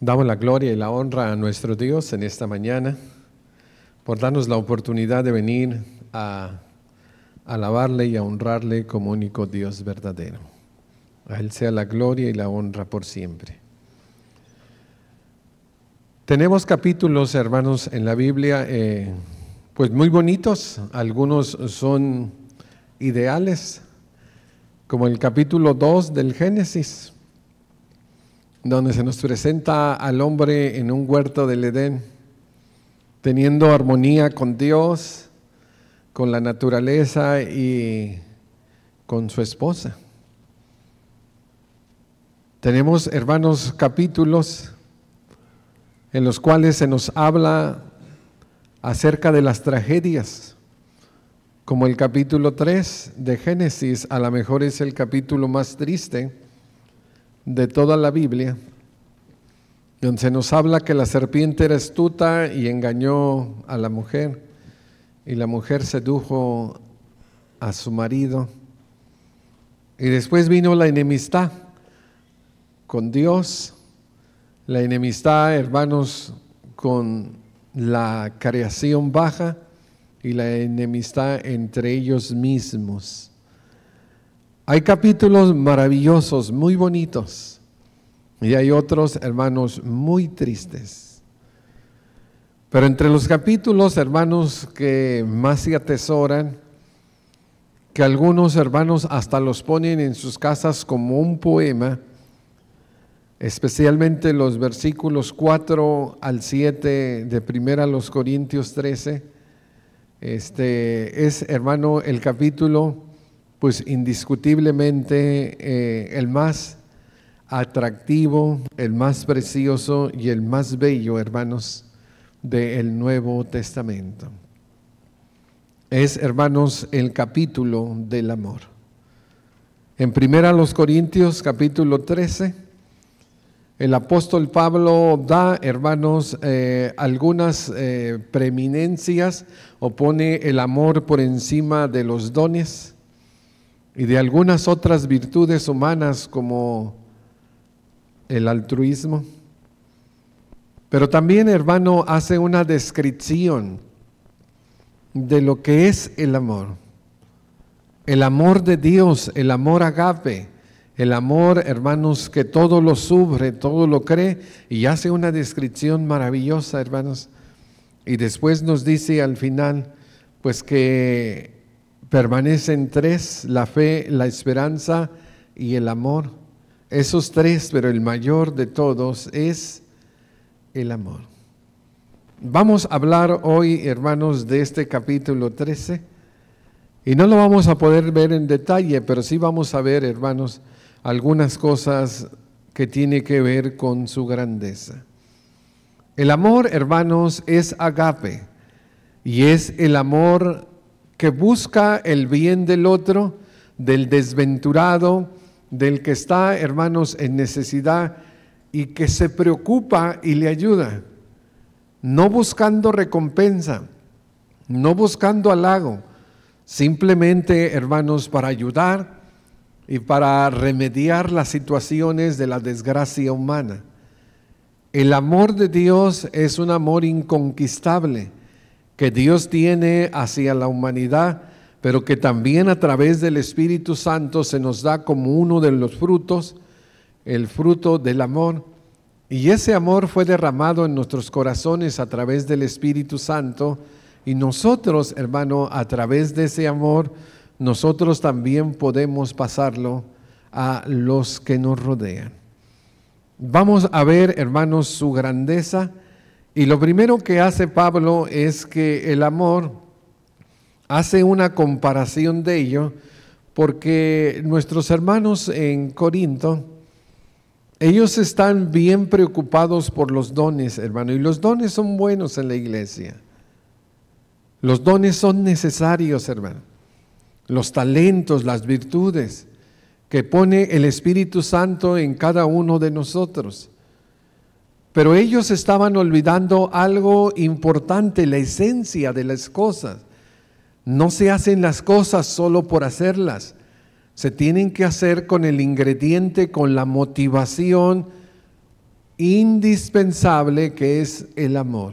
Damos la gloria y la honra a nuestro Dios en esta mañana por darnos la oportunidad de venir a alabarle y a honrarle como único Dios verdadero. A Él sea la gloria y la honra por siempre. Tenemos capítulos, hermanos, en la Biblia, eh, pues muy bonitos. Algunos son ideales, como el capítulo 2 del Génesis donde se nos presenta al hombre en un huerto del Edén, teniendo armonía con Dios, con la naturaleza y con su esposa. Tenemos, hermanos, capítulos en los cuales se nos habla acerca de las tragedias, como el capítulo 3 de Génesis, a lo mejor es el capítulo más triste de toda la Biblia, donde se nos habla que la serpiente era astuta y engañó a la mujer, y la mujer sedujo a su marido, y después vino la enemistad con Dios, la enemistad, hermanos, con la creación baja y la enemistad entre ellos mismos. Hay capítulos maravillosos, muy bonitos, y hay otros, hermanos, muy tristes. Pero entre los capítulos, hermanos, que más se atesoran, que algunos hermanos hasta los ponen en sus casas como un poema, especialmente los versículos 4 al 7 de primera los Corintios 13. Este es, hermano, el capítulo pues indiscutiblemente eh, el más atractivo, el más precioso y el más bello, hermanos, del Nuevo Testamento. Es, hermanos, el capítulo del amor. En primera los Corintios capítulo 13, el apóstol Pablo da, hermanos, eh, algunas eh, preeminencias o pone el amor por encima de los dones y de algunas otras virtudes humanas como el altruismo. Pero también, hermano, hace una descripción de lo que es el amor. El amor de Dios, el amor agape, el amor, hermanos, que todo lo sufre, todo lo cree, y hace una descripción maravillosa, hermanos. Y después nos dice al final, pues que Permanecen tres, la fe, la esperanza y el amor. Esos tres, pero el mayor de todos es el amor. Vamos a hablar hoy, hermanos, de este capítulo 13. Y no lo vamos a poder ver en detalle, pero sí vamos a ver, hermanos, algunas cosas que tiene que ver con su grandeza. El amor, hermanos, es agape y es el amor que busca el bien del otro, del desventurado, del que está, hermanos, en necesidad y que se preocupa y le ayuda, no buscando recompensa, no buscando halago, simplemente, hermanos, para ayudar y para remediar las situaciones de la desgracia humana. El amor de Dios es un amor inconquistable que Dios tiene hacia la humanidad, pero que también a través del Espíritu Santo se nos da como uno de los frutos, el fruto del amor. Y ese amor fue derramado en nuestros corazones a través del Espíritu Santo. Y nosotros, hermano, a través de ese amor, nosotros también podemos pasarlo a los que nos rodean. Vamos a ver, hermanos, su grandeza y lo primero que hace Pablo es que el amor hace una comparación de ello, porque nuestros hermanos en Corinto, ellos están bien preocupados por los dones, hermano, y los dones son buenos en la iglesia. Los dones son necesarios, hermano. Los talentos, las virtudes que pone el Espíritu Santo en cada uno de nosotros. Pero ellos estaban olvidando algo importante, la esencia de las cosas. No se hacen las cosas solo por hacerlas. Se tienen que hacer con el ingrediente, con la motivación indispensable que es el amor.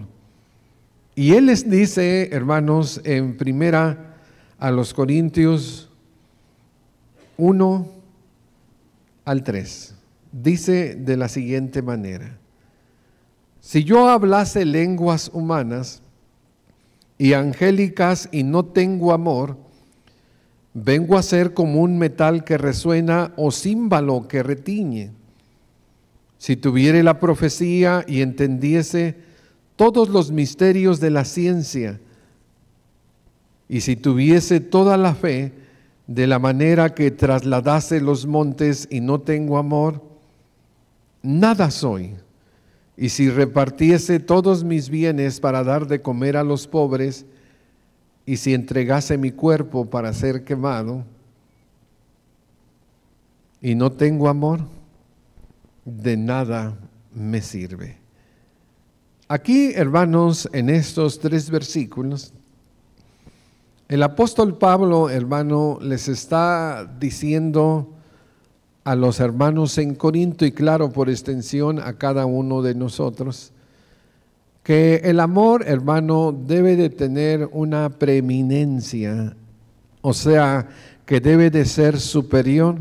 Y Él les dice, hermanos, en primera a los Corintios 1 al 3, dice de la siguiente manera. Si yo hablase lenguas humanas y angélicas y no tengo amor, vengo a ser como un metal que resuena o címbalo que retiñe. Si tuviere la profecía y entendiese todos los misterios de la ciencia, y si tuviese toda la fe de la manera que trasladase los montes y no tengo amor, nada soy. Y si repartiese todos mis bienes para dar de comer a los pobres, y si entregase mi cuerpo para ser quemado, y no tengo amor, de nada me sirve. Aquí, hermanos, en estos tres versículos, el apóstol Pablo, hermano, les está diciendo a los hermanos en Corinto y claro, por extensión a cada uno de nosotros, que el amor, hermano, debe de tener una preeminencia, o sea, que debe de ser superior,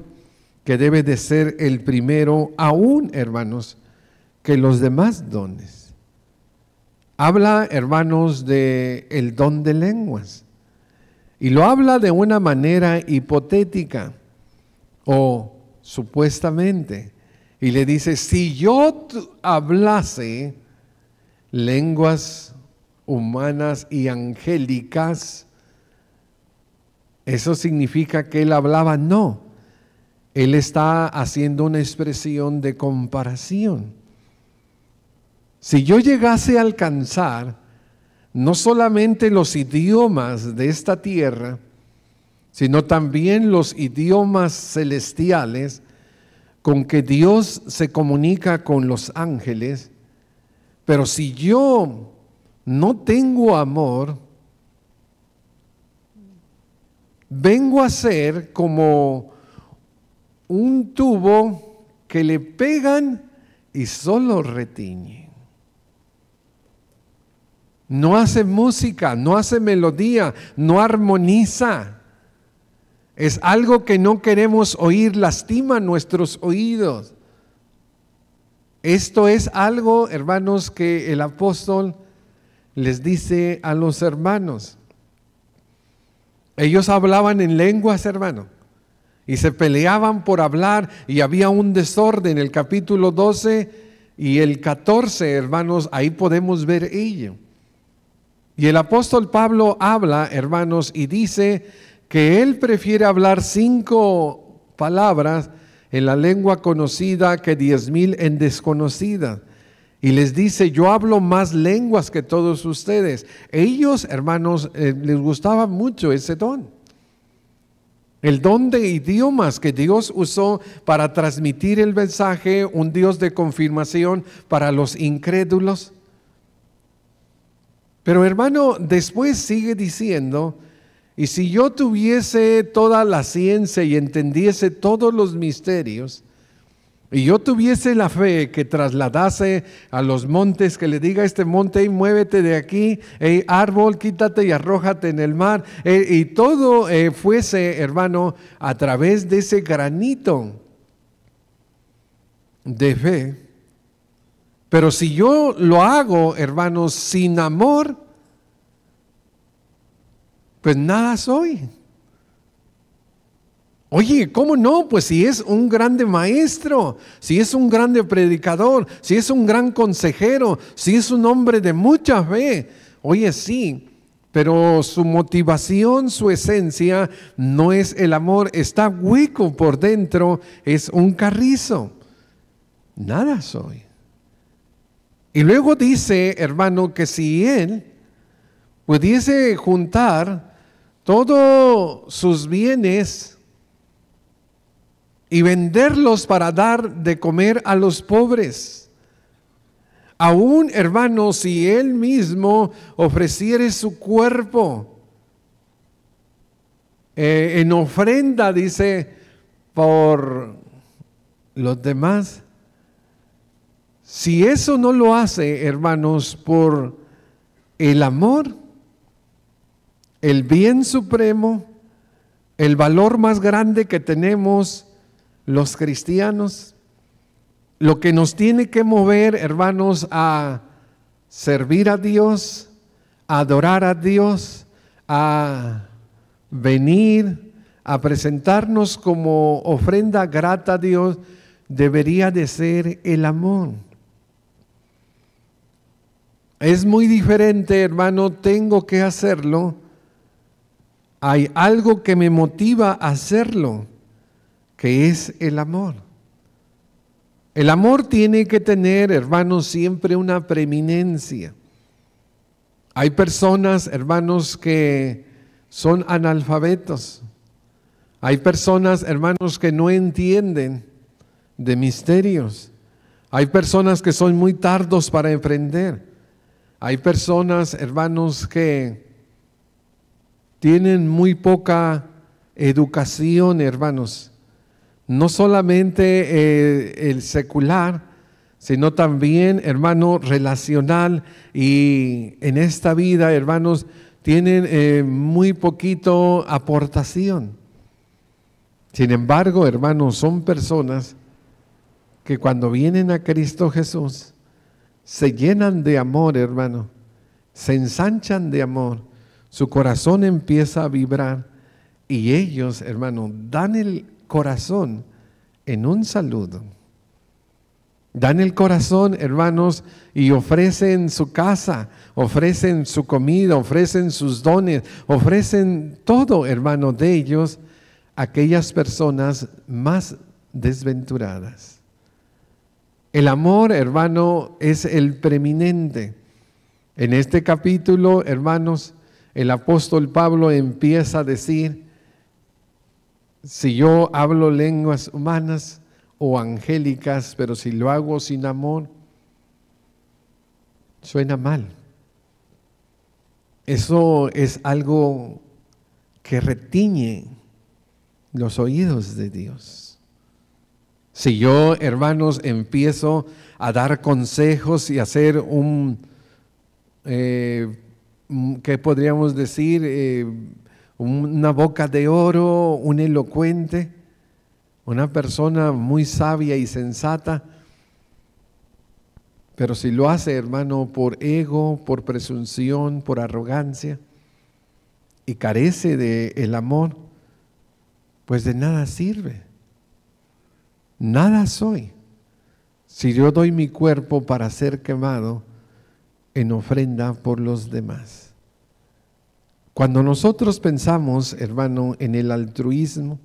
que debe de ser el primero, aún, hermanos, que los demás dones. Habla, hermanos, de el don de lenguas. Y lo habla de una manera hipotética o supuestamente. Y le dice, si yo hablase lenguas humanas y angélicas, ¿eso significa que él hablaba? No, él está haciendo una expresión de comparación. Si yo llegase a alcanzar no solamente los idiomas de esta tierra, sino también los idiomas celestiales con que Dios se comunica con los ángeles. Pero si yo no tengo amor, vengo a ser como un tubo que le pegan y solo retiñen. No hace música, no hace melodía, no armoniza. Es algo que no queremos oír, lastima nuestros oídos. Esto es algo, hermanos, que el apóstol les dice a los hermanos. Ellos hablaban en lenguas, hermano, y se peleaban por hablar y había un desorden. El capítulo 12 y el 14, hermanos, ahí podemos ver ello. Y el apóstol Pablo habla, hermanos, y dice, que él prefiere hablar cinco palabras en la lengua conocida que diez mil en desconocida. Y les dice, yo hablo más lenguas que todos ustedes. Ellos, hermanos, eh, les gustaba mucho ese don. El don de idiomas que Dios usó para transmitir el mensaje, un Dios de confirmación para los incrédulos. Pero hermano, después sigue diciendo, y si yo tuviese toda la ciencia y entendiese todos los misterios, y yo tuviese la fe que trasladase a los montes, que le diga este monte, y muévete de aquí, el árbol, quítate y arrójate en el mar, y todo eh, fuese, hermano, a través de ese granito de fe. Pero si yo lo hago, hermanos, sin amor, pues nada soy. Oye, ¿cómo no? Pues si es un grande maestro, si es un grande predicador, si es un gran consejero, si es un hombre de mucha fe. Oye, sí, pero su motivación, su esencia no es el amor, está hueco por dentro, es un carrizo. Nada soy. Y luego dice, hermano, que si él pudiese juntar todos sus bienes y venderlos para dar de comer a los pobres. Aún, hermanos, si él mismo ofreciere su cuerpo eh, en ofrenda, dice, por los demás, si eso no lo hace, hermanos, por el amor, el bien supremo, el valor más grande que tenemos los cristianos, lo que nos tiene que mover, hermanos, a servir a Dios, a adorar a Dios, a venir, a presentarnos como ofrenda grata a Dios, debería de ser el amor. Es muy diferente, hermano, tengo que hacerlo hay algo que me motiva a hacerlo, que es el amor. El amor tiene que tener, hermanos, siempre una preeminencia. Hay personas, hermanos, que son analfabetos. Hay personas, hermanos, que no entienden de misterios. Hay personas que son muy tardos para emprender. Hay personas, hermanos, que tienen muy poca educación, hermanos. No solamente eh, el secular, sino también, hermano, relacional. Y en esta vida, hermanos, tienen eh, muy poquito aportación. Sin embargo, hermanos, son personas que cuando vienen a Cristo Jesús, se llenan de amor, hermano, se ensanchan de amor su corazón empieza a vibrar y ellos, hermanos, dan el corazón en un saludo. Dan el corazón, hermanos, y ofrecen su casa, ofrecen su comida, ofrecen sus dones, ofrecen todo, hermano, de ellos, aquellas personas más desventuradas. El amor, hermano, es el preeminente. En este capítulo, hermanos, el apóstol Pablo empieza a decir, si yo hablo lenguas humanas o angélicas, pero si lo hago sin amor, suena mal. Eso es algo que retiñe los oídos de Dios. Si yo, hermanos, empiezo a dar consejos y hacer un eh, Mm, que podríamos decir? Eh, una boca de oro, un elocuente, una persona muy sabia y sensata. Pero si lo hace, hermano, por ego, por presunción, por arrogancia, y carece del el amor, pues de nada sirve. Nada soy. Si yo doy mi cuerpo para ser quemado, en ofrenda por los demás. Cuando nosotros pensamos, hermano, en el altruismo,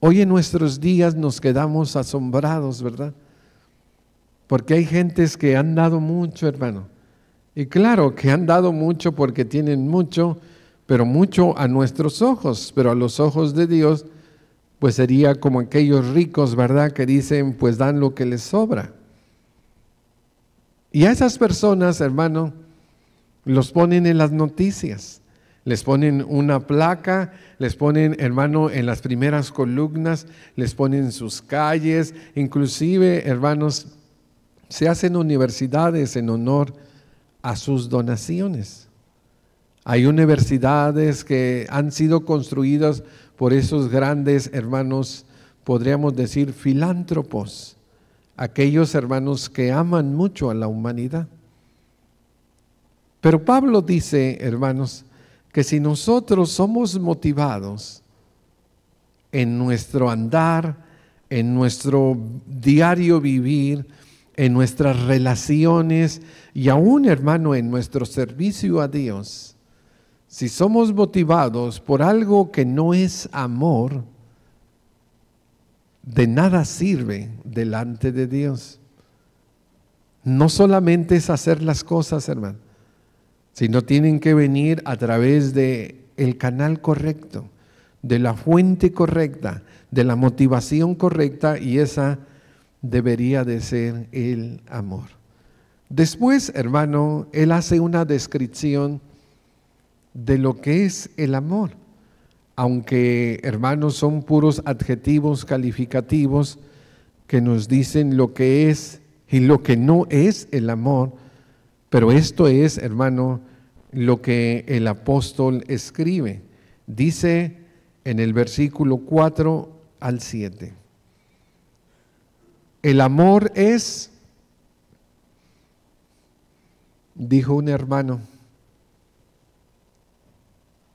hoy en nuestros días nos quedamos asombrados, ¿verdad? Porque hay gentes que han dado mucho, hermano. Y claro que han dado mucho porque tienen mucho, pero mucho a nuestros ojos, pero a los ojos de Dios, pues sería como aquellos ricos, ¿verdad? Que dicen, pues dan lo que les sobra. Y a esas personas, hermano, los ponen en las noticias, les ponen una placa, les ponen, hermano, en las primeras columnas, les ponen sus calles, inclusive, hermanos, se hacen universidades en honor a sus donaciones. Hay universidades que han sido construidas por esos grandes hermanos, podríamos decir, filántropos aquellos hermanos que aman mucho a la humanidad. Pero Pablo dice, hermanos, que si nosotros somos motivados en nuestro andar, en nuestro diario vivir, en nuestras relaciones y aún, hermano, en nuestro servicio a Dios, si somos motivados por algo que no es amor, de nada sirve delante de Dios. No solamente es hacer las cosas, hermano, sino tienen que venir a través de el canal correcto, de la fuente correcta, de la motivación correcta y esa debería de ser el amor. Después, hermano, él hace una descripción de lo que es el amor aunque hermanos son puros adjetivos calificativos que nos dicen lo que es y lo que no es el amor, pero esto es, hermano, lo que el apóstol escribe. Dice en el versículo 4 al 7. El amor es, dijo un hermano,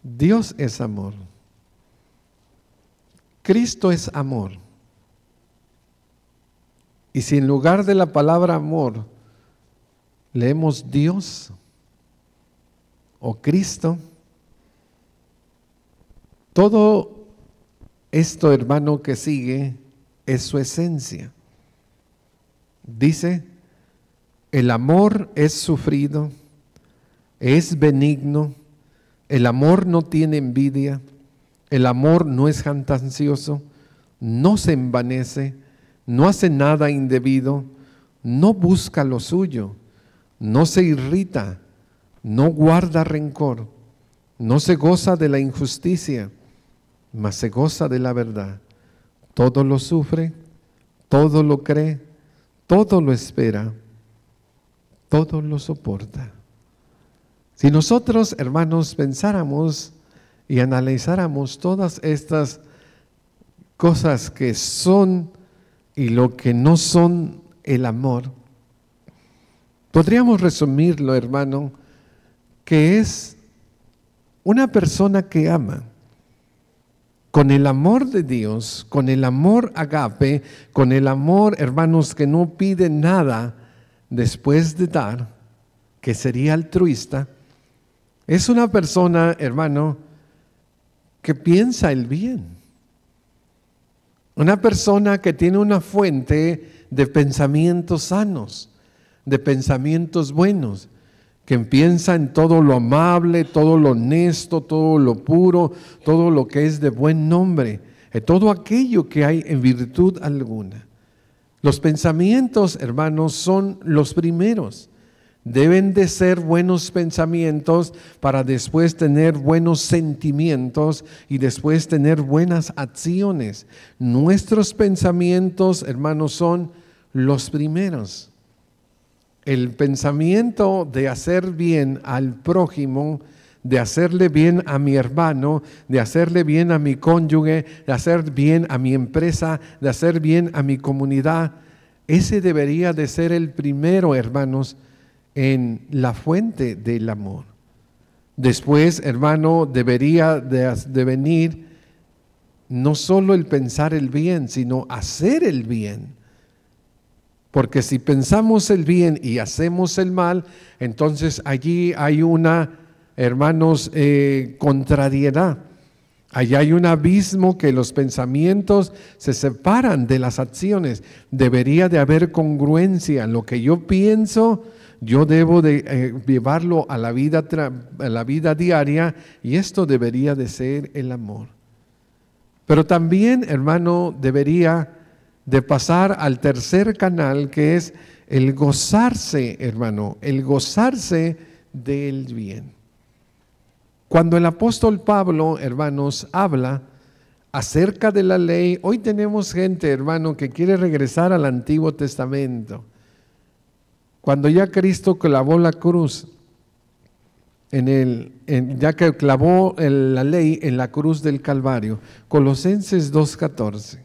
Dios es amor. Cristo es amor. Y si en lugar de la palabra amor leemos Dios o Cristo, todo esto, hermano, que sigue es su esencia. Dice, el amor es sufrido, es benigno, el amor no tiene envidia, el amor no es jantancioso, no se envanece, no hace nada indebido, no busca lo suyo, no se irrita, no guarda rencor, no se goza de la injusticia, mas se goza de la verdad. Todo lo sufre, todo lo cree, todo lo espera, todo lo soporta. Si nosotros, hermanos, pensáramos y analizáramos todas estas cosas que son y lo que no son el amor, podríamos resumirlo, hermano, que es una persona que ama con el amor de Dios, con el amor agape, con el amor, hermanos, que no pide nada después de dar, que sería altruista, es una persona, hermano, que piensa el bien. Una persona que tiene una fuente de pensamientos sanos, de pensamientos buenos, que piensa en todo lo amable, todo lo honesto, todo lo puro, todo lo que es de buen nombre, en eh, todo aquello que hay en virtud alguna. Los pensamientos, hermanos, son los primeros. Deben de ser buenos pensamientos para después tener buenos sentimientos y después tener buenas acciones. Nuestros pensamientos, hermanos, son los primeros. El pensamiento de hacer bien al prójimo, de hacerle bien a mi hermano, de hacerle bien a mi cónyuge, de hacer bien a mi empresa, de hacer bien a mi comunidad, ese debería de ser el primero, hermanos, en la fuente del amor. Después, hermano, debería de, venir no solo el pensar el bien, sino hacer el bien. Porque si pensamos el bien y hacemos el mal, entonces allí hay una, hermanos, eh, contrariedad. Allí hay un abismo que los pensamientos se separan de las acciones. Debería de haber congruencia. en Lo que yo pienso yo debo de eh, llevarlo a la, vida a la vida diaria y esto debería de ser el amor. Pero también, hermano, debería de pasar al tercer canal que es el gozarse, hermano, el gozarse del bien. Cuando el apóstol Pablo, hermanos, habla acerca de la ley, hoy tenemos gente, hermano, que quiere regresar al Antiguo Testamento. Cuando ya Cristo clavó la cruz, en el, ya que clavó la ley en la cruz del Calvario, Colosenses 2.14.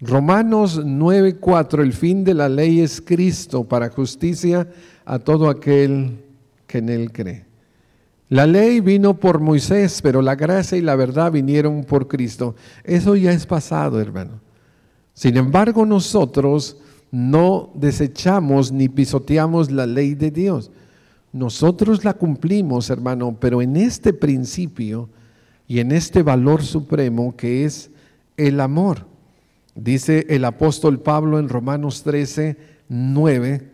Romanos 9.4, el fin de la ley es Cristo para justicia a todo aquel que en él cree. La ley vino por Moisés, pero la gracia y la verdad vinieron por Cristo. Eso ya es pasado, hermano. Sin embargo, nosotros no desechamos ni pisoteamos la ley de Dios. Nosotros la cumplimos, hermano, pero en este principio y en este valor supremo que es el amor. Dice el apóstol Pablo en Romanos 13, 9,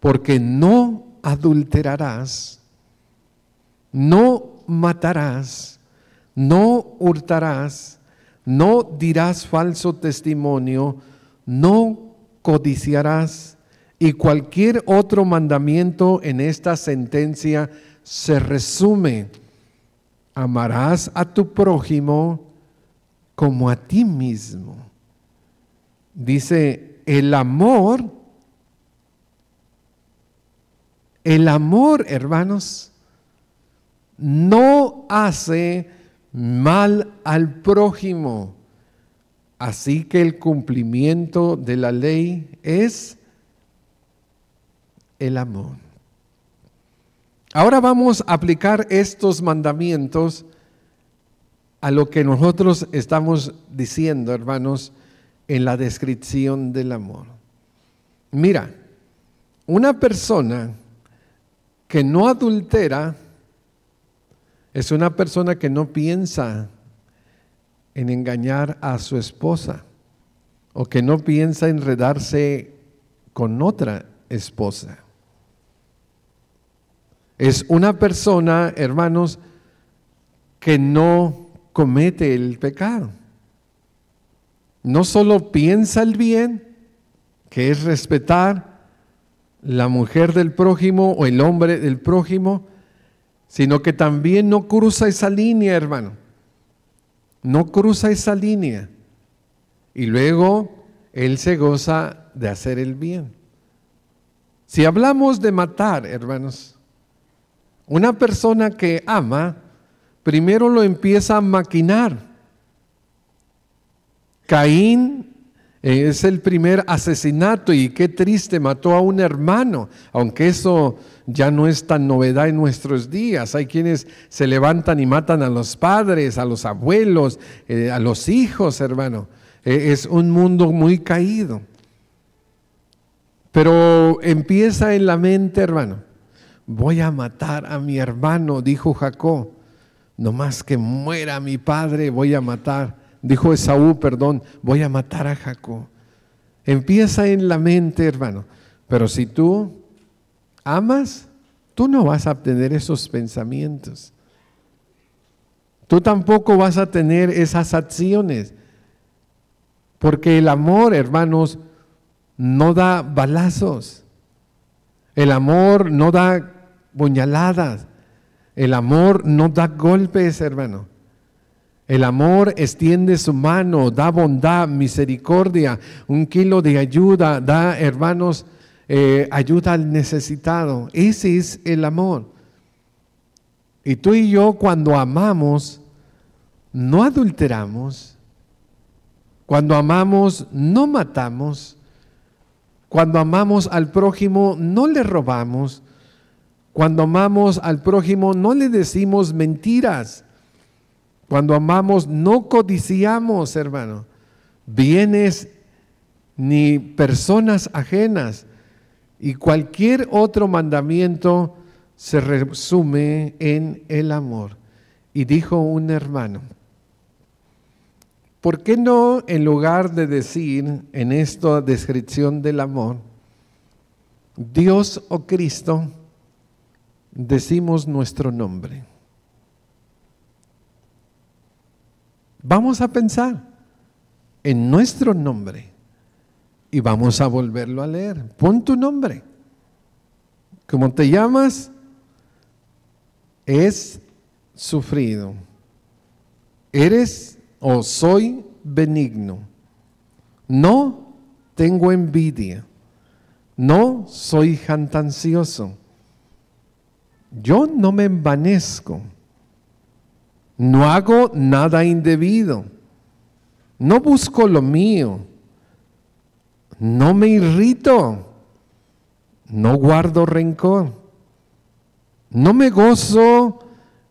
porque no adulterarás, no matarás, no hurtarás, no dirás falso testimonio, no codiciarás, y cualquier otro mandamiento en esta sentencia se resume, amarás a tu prójimo como a ti mismo. Dice, el amor, el amor, hermanos, no hace mal al prójimo. Así que el cumplimiento de la ley es el amor. Ahora vamos a aplicar estos mandamientos a lo que nosotros estamos diciendo, hermanos, en la descripción del amor. Mira, una persona que no adultera es una persona que no piensa en engañar a su esposa o que no piensa enredarse con otra esposa. Es una persona, hermanos, que no comete el pecado. No solo piensa el bien, que es respetar la mujer del prójimo o el hombre del prójimo, sino que también no cruza esa línea, hermano no cruza esa línea y luego él se goza de hacer el bien. Si hablamos de matar, hermanos, una persona que ama, primero lo empieza a maquinar. Caín es el primer asesinato y qué triste, mató a un hermano, aunque eso ya no es tan novedad en nuestros días. Hay quienes se levantan y matan a los padres, a los abuelos, eh, a los hijos, hermano. E, es un mundo muy caído. Pero empieza en la mente, hermano. Voy a matar a mi hermano, dijo Jacob. No más que muera mi padre, voy a matar dijo Esaú, perdón, voy a matar a Jacob. Empieza en la mente, hermano. Pero si tú amas, tú no vas a tener esos pensamientos. Tú tampoco vas a tener esas acciones. Porque el amor, hermanos, no da balazos. El amor no da puñaladas. El amor no da golpes, hermano. El amor extiende su mano, da bondad, misericordia, un kilo de ayuda, da, hermanos, eh, ayuda al necesitado. Ese es el amor. Y tú y yo cuando amamos, no adulteramos. Cuando amamos, no matamos. Cuando amamos al prójimo, no le robamos. Cuando amamos al prójimo, no le decimos mentiras. Cuando amamos, no codiciamos, hermano, bienes ni personas ajenas. Y cualquier otro mandamiento se resume en el amor. Y dijo un hermano, ¿por qué no en lugar de decir en esta descripción del amor, Dios o Cristo, decimos nuestro nombre? Vamos a pensar en nuestro nombre y vamos a volverlo a leer. Pon tu nombre. Como te llamas, es sufrido. Eres o soy benigno. No tengo envidia. No soy jantancioso. Yo no me envanezco no hago nada indebido. No busco lo mío. No me irrito. No guardo rencor. No me gozo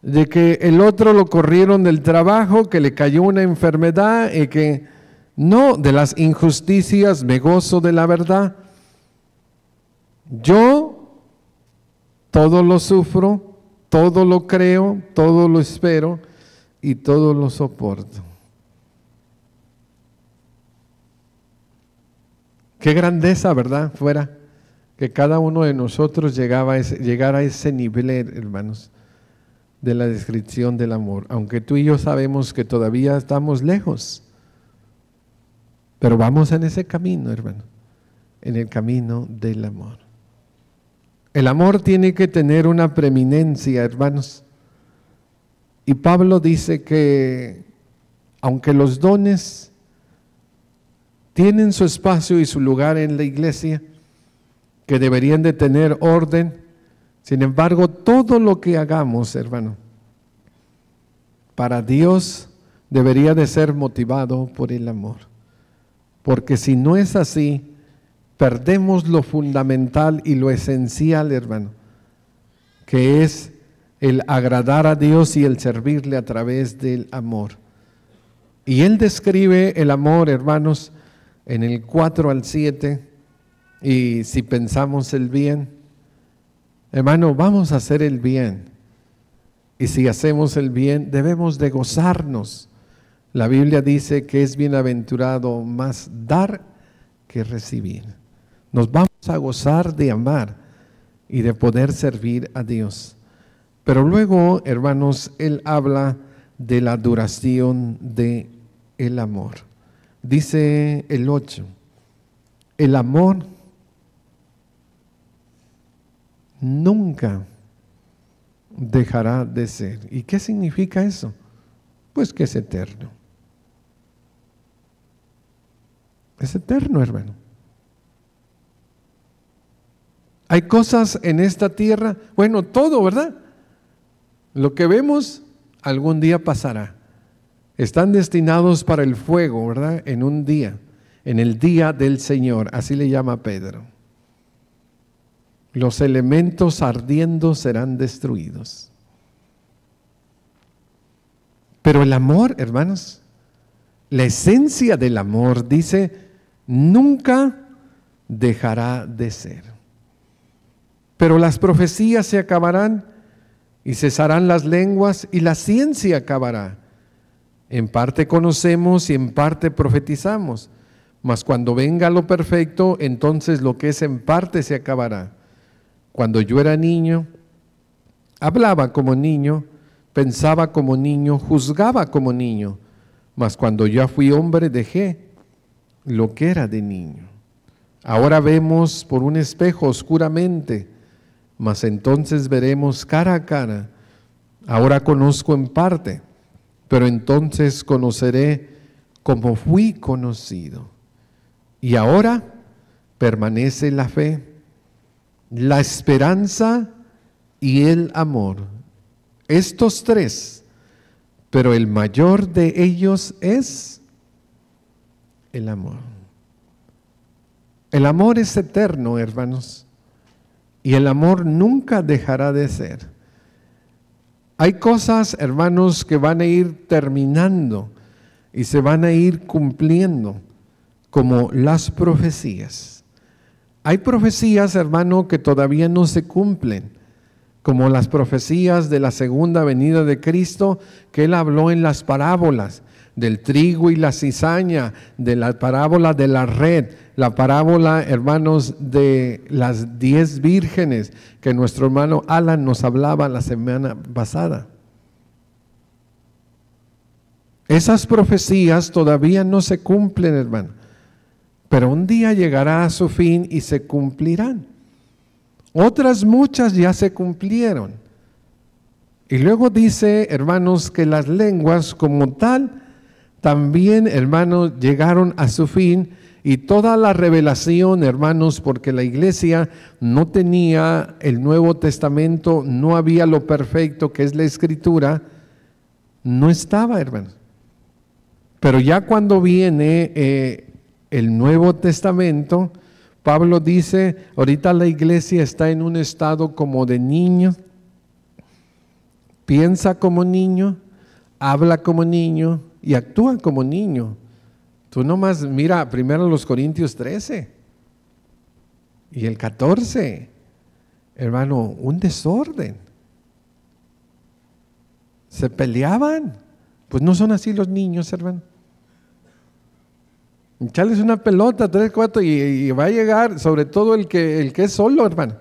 de que el otro lo corrieron del trabajo, que le cayó una enfermedad y que no, de las injusticias me gozo de la verdad. Yo todo lo sufro, todo lo creo, todo lo espero y todo lo soporto. Qué grandeza, ¿verdad? Fuera que cada uno de nosotros llegaba llegara a ese nivel, hermanos, de la descripción del amor. Aunque tú y yo sabemos que todavía estamos lejos, pero vamos en ese camino, hermano, en el camino del amor. El amor tiene que tener una preeminencia, hermanos. Y Pablo dice que aunque los dones tienen su espacio y su lugar en la iglesia, que deberían de tener orden, sin embargo, todo lo que hagamos, hermano, para Dios debería de ser motivado por el amor. Porque si no es así, perdemos lo fundamental y lo esencial, hermano, que es el agradar a Dios y el servirle a través del amor. Y él describe el amor, hermanos, en el 4 al 7, y si pensamos el bien, hermano, vamos a hacer el bien. Y si hacemos el bien, debemos de gozarnos. La Biblia dice que es bienaventurado más dar que recibir. Nos vamos a gozar de amar y de poder servir a Dios. Pero luego, hermanos, él habla de la duración de el amor. Dice el 8, el amor nunca dejará de ser. ¿Y qué significa eso? Pues que es eterno. Es eterno, hermano. Hay cosas en esta tierra, bueno, todo, ¿verdad? Lo que vemos algún día pasará. Están destinados para el fuego, ¿verdad? En un día, en el día del Señor, así le llama Pedro. Los elementos ardiendo serán destruidos. Pero el amor, hermanos, la esencia del amor dice, nunca dejará de ser. Pero las profecías se acabarán y cesarán las lenguas y la ciencia acabará. En parte conocemos y en parte profetizamos, mas cuando venga lo perfecto, entonces lo que es en parte se acabará. Cuando yo era niño, hablaba como niño, pensaba como niño, juzgaba como niño, mas cuando ya fui hombre dejé lo que era de niño. Ahora vemos por un espejo oscuramente, mas entonces veremos cara a cara. Ahora conozco en parte, pero entonces conoceré como fui conocido. Y ahora permanece la fe, la esperanza y el amor. Estos tres, pero el mayor de ellos es el amor. El amor es eterno, hermanos y el amor nunca dejará de ser. Hay cosas, hermanos, que van a ir terminando y se van a ir cumpliendo, como las profecías. Hay profecías, hermano, que todavía no se cumplen, como las profecías de la segunda venida de Cristo que él habló en las parábolas del trigo y la cizaña, de la parábola de la red, la parábola, hermanos, de las diez vírgenes que nuestro hermano Alan nos hablaba la semana pasada. Esas profecías todavía no se cumplen, hermano, pero un día llegará a su fin y se cumplirán. Otras muchas ya se cumplieron. Y luego dice, hermanos, que las lenguas como tal también, hermanos, llegaron a su fin y toda la revelación, hermanos, porque la iglesia no tenía el Nuevo Testamento, no había lo perfecto que es la escritura, no estaba, hermanos. Pero ya cuando viene eh, el Nuevo Testamento, Pablo dice, ahorita la iglesia está en un estado como de niño, piensa como niño, habla como niño, y actúan como niño. Tú nomás mira primero los Corintios 13 y el 14. Hermano, un desorden. Se peleaban. Pues no son así los niños, hermano. Echarles una pelota, tres, cuatro, y, y, va a llegar, sobre todo el que, el que es solo, hermano.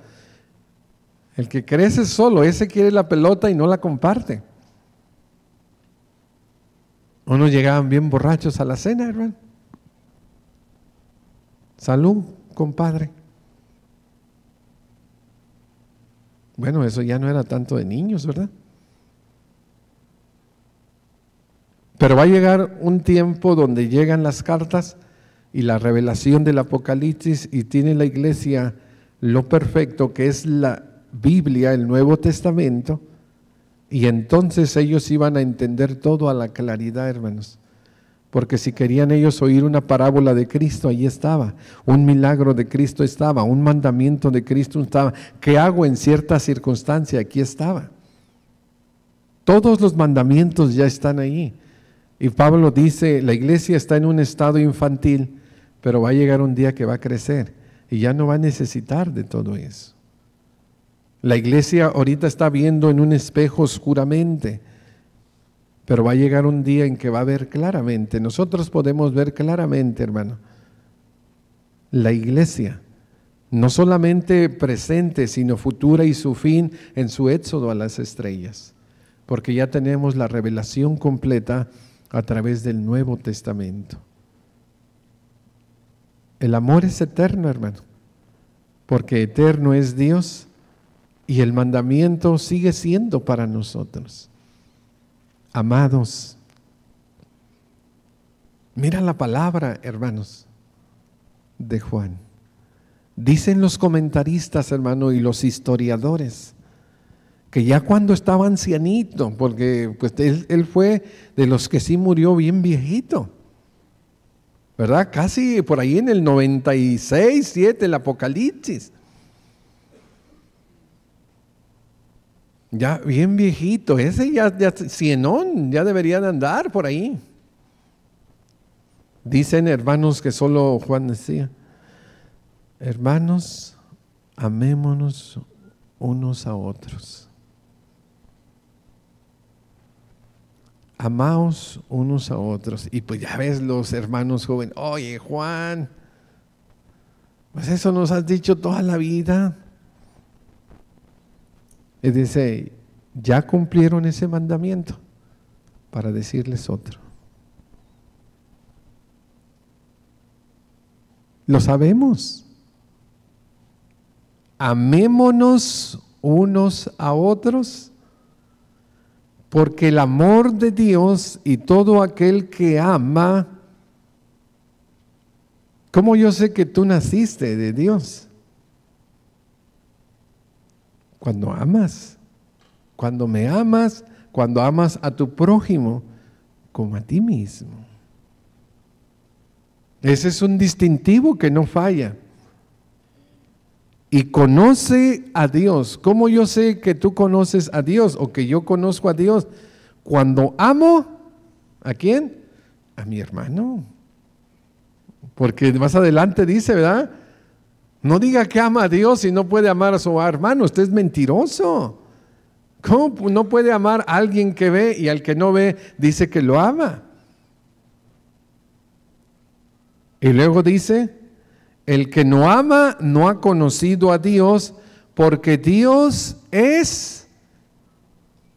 El que crece solo, ese quiere la pelota y no la comparte no llegaban bien borrachos a la cena, hermano. Salud, compadre. Bueno, eso ya no era tanto de niños, ¿verdad? Pero va a llegar un tiempo donde llegan las cartas y la revelación del Apocalipsis y tiene la iglesia lo perfecto que es la Biblia, el Nuevo Testamento, y entonces ellos iban a entender todo a la claridad, hermanos. Porque si querían ellos oír una parábola de Cristo, ahí estaba. Un milagro de Cristo estaba. Un mandamiento de Cristo estaba. ¿Qué hago en cierta circunstancia? Aquí estaba. Todos los mandamientos ya están ahí. Y Pablo dice, la iglesia está en un estado infantil, pero va a llegar un día que va a crecer y ya no va a necesitar de todo eso. La iglesia ahorita está viendo en un espejo oscuramente, pero va a llegar un día en que va a ver claramente. Nosotros podemos ver claramente, hermano, la iglesia, no solamente presente, sino futura y su fin en su éxodo a las estrellas, porque ya tenemos la revelación completa a través del Nuevo Testamento. El amor es eterno, hermano, porque eterno es Dios y el mandamiento sigue siendo para nosotros. Amados, mira la palabra, hermanos, de Juan. Dicen los comentaristas, hermano, y los historiadores, que ya cuando estaba ancianito, porque pues, él, él fue de los que sí murió bien viejito, ¿verdad? Casi por ahí en el 96, 7, el Apocalipsis. Ya bien viejito, ese ya, ya cienón, ya deberían andar por ahí. Dicen hermanos que solo Juan decía, hermanos, amémonos unos a otros. Amaos unos a otros. Y pues ya ves los hermanos jóvenes, oye Juan, pues eso nos has dicho toda la vida. Y dice, ya cumplieron ese mandamiento para decirles otro. Lo sabemos. Amémonos unos a otros, porque el amor de Dios y todo aquel que ama, ¿cómo yo sé que tú naciste de Dios? Cuando amas, cuando me amas, cuando amas a tu prójimo como a ti mismo. Ese es un distintivo que no falla. Y conoce a Dios. ¿Cómo yo sé que tú conoces a Dios o que yo conozco a Dios? Cuando amo, ¿a quién? A mi hermano. Porque más adelante dice, ¿verdad? No diga que ama a Dios y no puede amar a su hermano, usted es mentiroso. ¿Cómo no puede amar a alguien que ve y al que no ve dice que lo ama? Y luego dice, el que no ama no ha conocido a Dios porque Dios es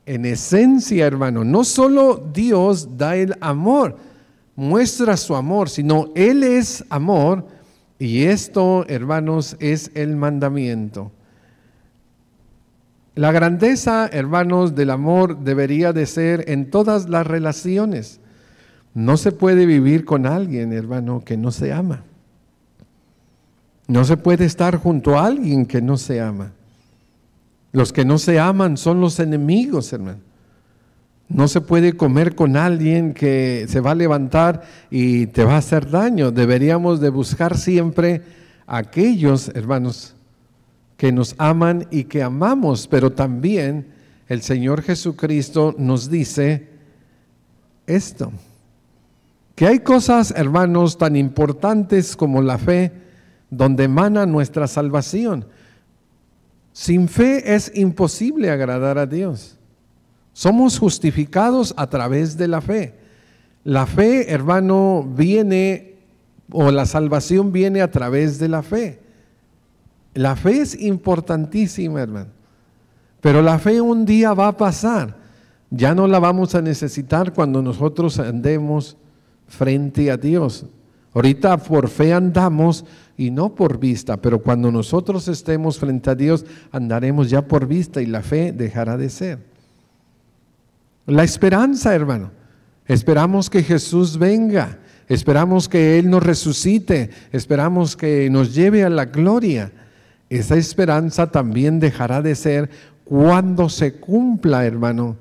en esencia, hermano. No solo Dios da el amor, muestra su amor, sino Él es amor y esto, hermanos, es el mandamiento. La grandeza, hermanos, del amor debería de ser en todas las relaciones. No se puede vivir con alguien, hermano, que no se ama. No se puede estar junto a alguien que no se ama. Los que no se aman son los enemigos, hermano. No se puede comer con alguien que se va a levantar y te va a hacer daño. Deberíamos de buscar siempre a aquellos, hermanos, que nos aman y que amamos, pero también el Señor Jesucristo nos dice esto, que hay cosas, hermanos, tan importantes como la fe, donde emana nuestra salvación. Sin fe es imposible agradar a Dios. Somos justificados a través de la fe. La fe, hermano, viene, o la salvación viene a través de la fe. La fe es importantísima, hermano. Pero la fe un día va a pasar. Ya no la vamos a necesitar cuando nosotros andemos frente a Dios. Ahorita por fe andamos y no por vista, pero cuando nosotros estemos frente a Dios andaremos ya por vista y la fe dejará de ser. La esperanza, hermano. Esperamos que Jesús venga, esperamos que Él nos resucite, esperamos que nos lleve a la gloria. Esa esperanza también dejará de ser cuando se cumpla, hermano,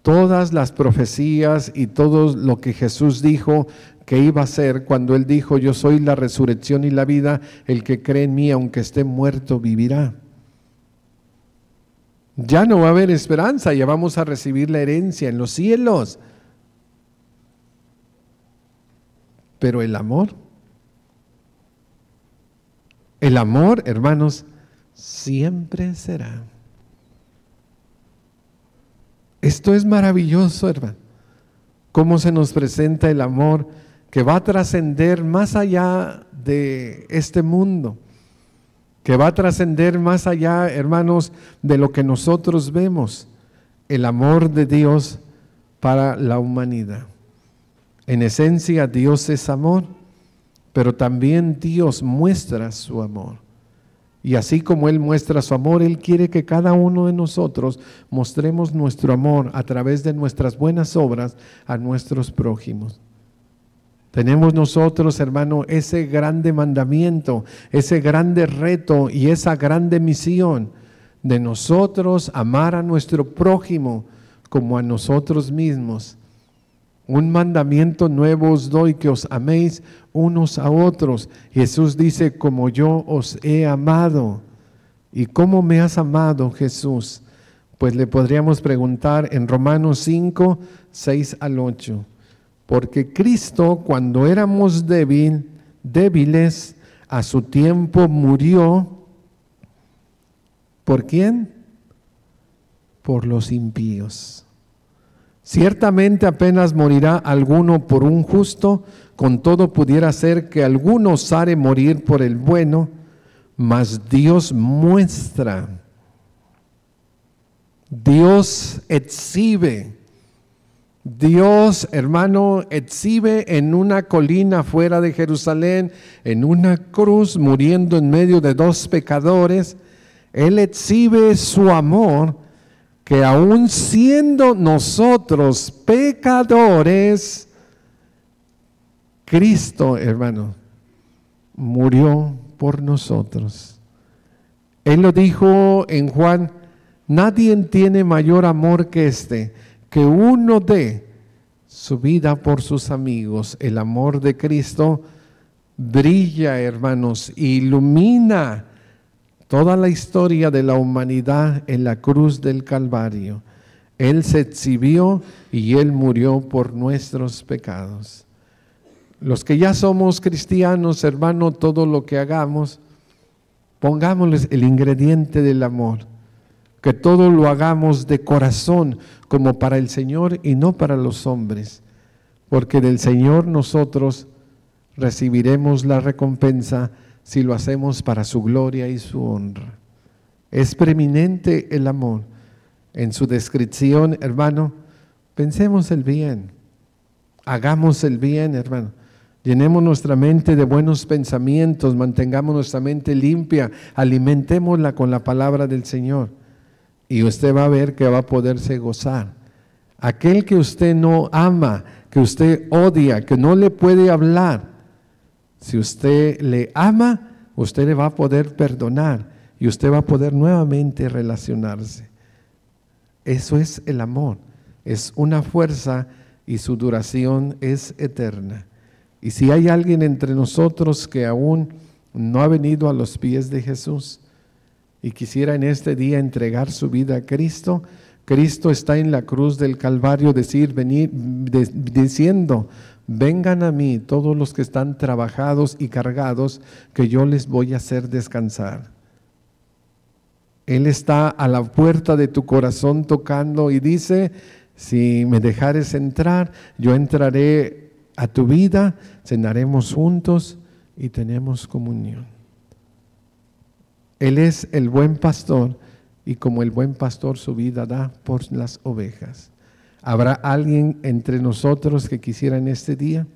todas las profecías y todo lo que Jesús dijo que iba a ser cuando Él dijo, yo soy la resurrección y la vida, el que cree en mí, aunque esté muerto, vivirá. Ya no va a haber esperanza, ya vamos a recibir la herencia en los cielos. Pero el amor, el amor, hermanos, siempre será. Esto es maravilloso, hermano. Cómo se nos presenta el amor que va a trascender más allá de este mundo que va a trascender más allá, hermanos, de lo que nosotros vemos, el amor de Dios para la humanidad. En esencia, Dios es amor, pero también Dios muestra su amor. Y así como Él muestra su amor, Él quiere que cada uno de nosotros mostremos nuestro amor a través de nuestras buenas obras a nuestros prójimos. Tenemos nosotros, hermano, ese grande mandamiento, ese grande reto y esa grande misión de nosotros amar a nuestro prójimo como a nosotros mismos. Un mandamiento nuevo os doy, que os améis unos a otros. Jesús dice, como yo os he amado. ¿Y cómo me has amado, Jesús? Pues le podríamos preguntar en Romanos 5, 6 al 8 porque Cristo cuando éramos débil, débiles, a su tiempo murió. ¿Por quién? Por los impíos. Ciertamente apenas morirá alguno por un justo, con todo pudiera ser que alguno osare morir por el bueno, mas Dios muestra, Dios exhibe Dios, hermano, exhibe en una colina fuera de Jerusalén, en una cruz, muriendo en medio de dos pecadores. Él exhibe su amor que aún siendo nosotros pecadores, Cristo, hermano, murió por nosotros. Él lo dijo en Juan, nadie tiene mayor amor que este que uno dé su vida por sus amigos. El amor de Cristo brilla, hermanos, e ilumina toda la historia de la humanidad en la cruz del Calvario. Él se exhibió y Él murió por nuestros pecados. Los que ya somos cristianos, hermano, todo lo que hagamos, pongámosles el ingrediente del amor que todo lo hagamos de corazón como para el Señor y no para los hombres, porque del Señor nosotros recibiremos la recompensa si lo hacemos para su gloria y su honra. Es preeminente el amor. En su descripción, hermano, pensemos el bien, hagamos el bien, hermano. Llenemos nuestra mente de buenos pensamientos, mantengamos nuestra mente limpia, alimentémosla con la palabra del Señor y usted va a ver que va a poderse gozar. Aquel que usted no ama, que usted odia, que no le puede hablar, si usted le ama, usted le va a poder perdonar y usted va a poder nuevamente relacionarse. Eso es el amor, es una fuerza y su duración es eterna. Y si hay alguien entre nosotros que aún no ha venido a los pies de Jesús, y quisiera en este día entregar su vida a Cristo, Cristo está en la cruz del Calvario decir, venir, diciendo, vengan a mí todos los que están trabajados y cargados, que yo les voy a hacer descansar. Él está a la puerta de tu corazón tocando y dice, si me dejares entrar, yo entraré a tu vida, cenaremos juntos y tenemos comunión. Él es el buen pastor y como el buen pastor su vida da por las ovejas. ¿Habrá alguien entre nosotros que quisiera en este día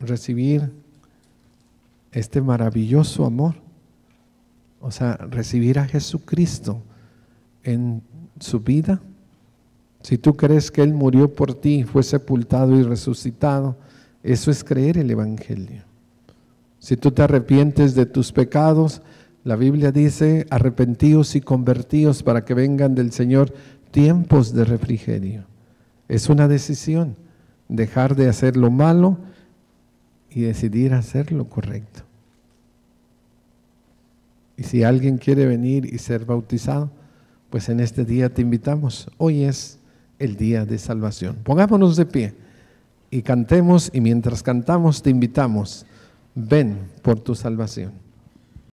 recibir este maravilloso amor? O sea, recibir a Jesucristo en su vida. Si tú crees que Él murió por ti, fue sepultado y resucitado, eso es creer el Evangelio. Si tú te arrepientes de tus pecados, la Biblia dice, arrepentíos y convertíos para que vengan del Señor tiempos de refrigerio. Es una decisión, dejar de hacer lo malo y decidir hacer lo correcto. Y si alguien quiere venir y ser bautizado, pues en este día te invitamos. Hoy es el día de salvación. Pongámonos de pie y cantemos y mientras cantamos te invitamos ven por tu salvación.